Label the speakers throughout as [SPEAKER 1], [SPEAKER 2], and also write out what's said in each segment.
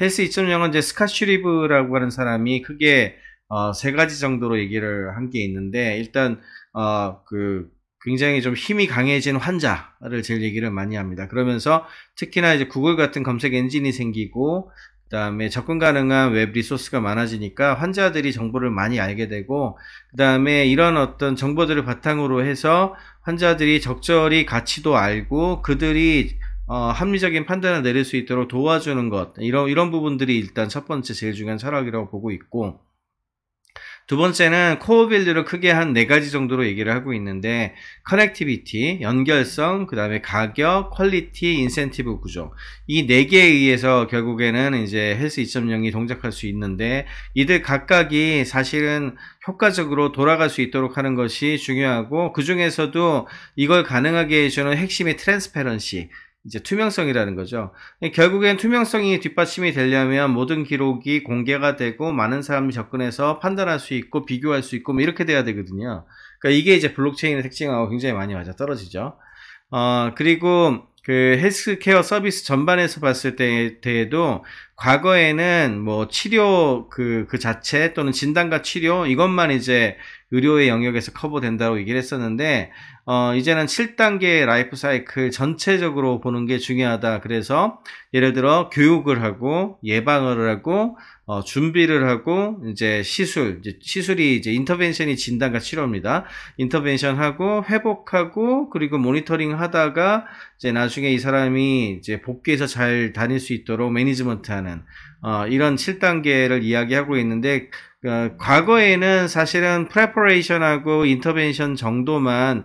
[SPEAKER 1] 헬스 2.0은 이제 스카 슈리브라고 하는 사람이 크게 어, 세 가지 정도로 얘기를 한 게 있는데 일단 어, 그 굉장히 좀 힘이 강해진 환자를 제일 얘기를 많이 합니다. 그러면서 특히나 이제 구글 같은 검색 엔진이 생기고 그다음에 접근 가능한 웹 리소스가 많아지니까 환자들이 정보를 많이 알게 되고 그다음에 이런 어떤 정보들을 바탕으로 해서 환자들이 적절히 가치도 알고 그들이 어, 합리적인 판단을 내릴 수 있도록 도와주는 것 이런 이런 부분들이 일단 첫 번째 제일 중요한 철학이라고 보고 있고 두 번째는 코어 빌드를 크게 한 네 가지 정도로 얘기를 하고 있는데 커넥티비티, 연결성, 그 다음에 가격, 퀄리티, 인센티브 구조 이 네 개에 의해서 결국에는 이제 헬스 2.0이 동작할 수 있는데 이들 각각이 사실은 효과적으로 돌아갈 수 있도록 하는 것이 중요하고 그 중에서도 이걸 가능하게 해주는 핵심의 트랜스페런시 이제 투명성이라는 거죠. 결국엔 투명성이 뒷받침이 되려면 모든 기록이 공개가 되고 많은 사람이 접근해서 판단할 수 있고 비교할 수 있고 뭐 이렇게 돼야 되거든요. 그러니까 이게 이제 블록체인의 특징하고 굉장히 많이 맞아 떨어지죠. 어, 그리고 그 헬스케어 서비스 전반에서 봤을 때에 도 과거에는 뭐 치료 그, 그 자체 또는 진단과 치료 이것만 이제 의료의 영역에서 커버된다고 얘기를 했었는데 어, 이제는 7단계 라이프 사이클 전체적으로 보는 게 중요하다. 그래서 예를 들어 교육을 하고 예방을 하고 어, 준비를 하고 이제 시술, 이제 시술이 이제 인터벤션이 진단과 치료입니다. 인터벤션 하고 회복하고 그리고 모니터링 하다가 이제 나중에 이 사람이 이제 복귀해서 잘 다닐 수 있도록 매니지먼트하는 어, 이런 7단계를 이야기하고 있는데 그러니까 과거에는 사실은 프레퍼레이션하고 인터벤션 정도만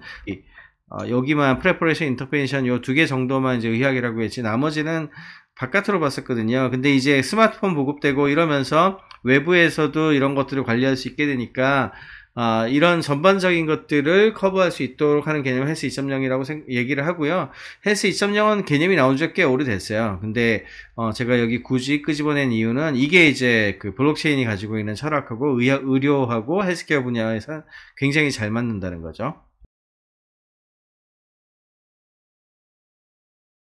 [SPEAKER 1] 어, 여기만 프레퍼레이션 인터벤션 요두 개 정도만 이제 의학이라고 했지 나머지는 바깥으로 봤었거든요. 근데 이제 스마트폰 보급되고 이러면서 외부에서도 이런 것들을 관리할 수 있게 되니까 아, 이런 전반적인 것들을 커버할 수 있도록 하는 개념을 헬스 2.0이라고 생, 얘기를 하고요. 헬스 2.0은 개념이 나온 지 꽤 오래됐어요. 근데 어, 제가 여기 굳이 끄집어낸 이유는 이게 이제 그 블록체인이 가지고 있는 철학하고 의료하고 헬스케어 분야에서 굉장히 잘 맞는다는 거죠.